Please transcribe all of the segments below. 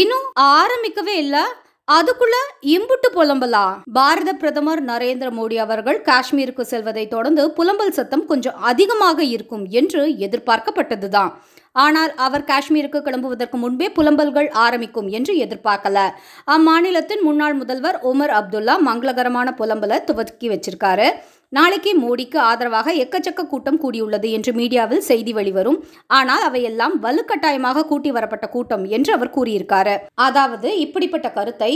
இன்னும் ஆரம்பிக்கவே இல்லை அதுக்குள்ள இம்புட்டு புலம்பலா பாரத பிரதமர் நரேந்திர மோடி அவர்கள் காஷ்மீருக்கு செல்வதை தொடர்ந்து புலம்பல் சத்தம் கொஞ்சம் அதிகமாக இருக்கும் என்று எதிர்பார்க்கப்பட்டதுதான் ஆனால் அவர் காஷ்மீருக்கு கிளம்புவதற்கு முன்பே புலம்பல்கள் ஆரம்பிக்கும் என்று எதிர்பார்க்கல அம்மாநிலத்தின் முன்னாள் முதல்வர் உமர் அப்துல்லா மங்களகரமான புலம்பலை துவக்கி வச்சிருக்காரு நாளைக்கு மோடிக்கு ஆதரவாக எக்கச்சக்க கூட்டம் கூடியுள்ளது என்று மீடியாவில் செய்தி வெளிவரும் ஆனால் அவையெல்லாம் வலுக்கட்டாயமாக கூட்டி வரப்பட்ட கூட்டம் என்று அவர் கூறியிருக்காரு அதாவது இப்படிப்பட்ட கருத்தை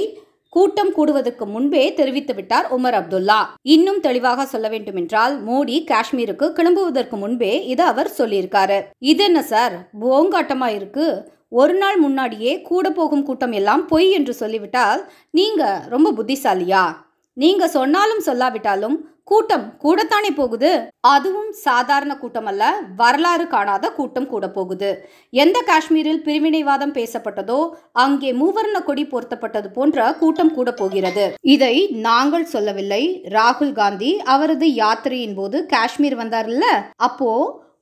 கூட்டம் கூடுவதற்கு முன்பே தெரிவித்துவிட்டார் உமர் அப்துல்லா இன்னும் தெளிவாக சொல்ல வேண்டுமென்றால் மோடி காஷ்மீருக்கு கிளம்புவதற்கு முன்பே இது அவர் சொல்லியிருக்காரு இது என்ன சார் போங்காட்டமா இருக்கு ஒரு நாள் முன்னாடியே கூட போகும் கூட்டம் எல்லாம் பொய் என்று சொல்லிவிட்டால் நீங்க ரொம்ப புத்திசாலியா நீங்க சொன்னாலும் சொல்லாவிட்டாலும் கூட்டம் கூடத்தானே போகுது அதுவும் சாதாரண கூட்டம் அல்ல வரலாறு காணாத கூட்டம் கூட போகுது எந்த காஷ்மீரில் பிரிவினைவாதம் பேசப்பட்டதோ அங்கே மூவர்ண கொடி பொருத்தப்பட்டது போன்ற கூட்டம் கூட போகிறது இதை நாங்கள் சொல்லவில்லை ராகுல் காந்தி அவரது யாத்திரையின் போது காஷ்மீர் இல்ல அப்போ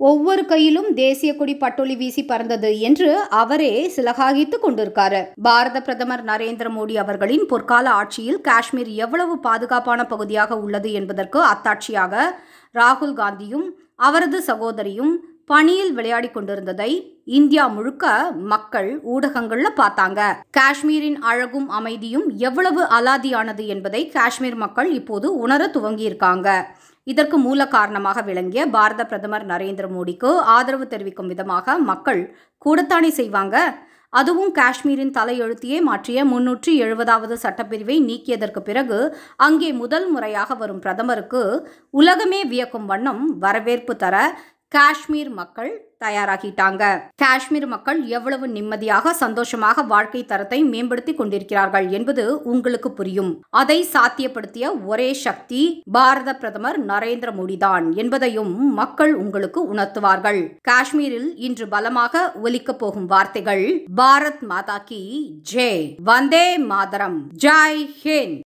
ஒவ்வொரு கையிலும் தேசிய கொடி பட்டொலி வீசி பறந்தது என்று அவரே சிலகாகித்து கொண்டிருக்காரு பாரத பிரதமர் நரேந்திர மோடி அவர்களின் பொற்கால ஆட்சியில் காஷ்மீர் எவ்வளவு பாதுகாப்பான பகுதியாக உள்ளது என்பதற்கு அத்தாட்சியாக ராகுல் காந்தியும் அவரது சகோதரியும் பணியில் விளையாடி கொண்டிருந்ததை இந்தியா முழுக்க மக்கள் ஊடகங்கள்ல பார்த்தாங்க காஷ்மீரின் அழகும் அமைதியும் எவ்வளவு அலாதியானது என்பதை காஷ்மீர் மக்கள் இப்போது உணர துவங்கியிருக்காங்க இதற்கு மூல காரணமாக விளங்கிய பாரத பிரதமர் நரேந்திர மோடிக்கு ஆதரவு தெரிவிக்கும் விதமாக மக்கள் கூடத்தானே செய்வாங்க அதுவும் காஷ்மீரின் தலையெழுத்தியே மாற்றிய முன்னூற்றி எழுபதாவது சட்டப்பிரிவை நீக்கியதற்கு பிறகு அங்கே முதல் முறையாக வரும் பிரதமருக்கு உலகமே வியக்கும் வண்ணம் வரவேற்பு தர காஷ்மீர் மக்கள் தயாராகிட்டாங்க காஷ்மீர் மக்கள் எவ்வளவு நிம்மதியாக சந்தோஷமாக வாழ்க்கை தரத்தை மேம்படுத்தி கொண்டிருக்கிறார்கள் என்பது உங்களுக்கு புரியும் அதை சாத்தியப்படுத்திய ஒரே சக்தி பாரத பிரதமர் நரேந்திர மோடி தான் என்பதையும் மக்கள் உங்களுக்கு உணர்த்துவார்கள் காஷ்மீரில் இன்று பலமாக ஒலிக்கப் போகும் வார்த்தைகள் பாரத் மாதா கி ஜே வந்தே மாதரம் ஜாய் ஹேன்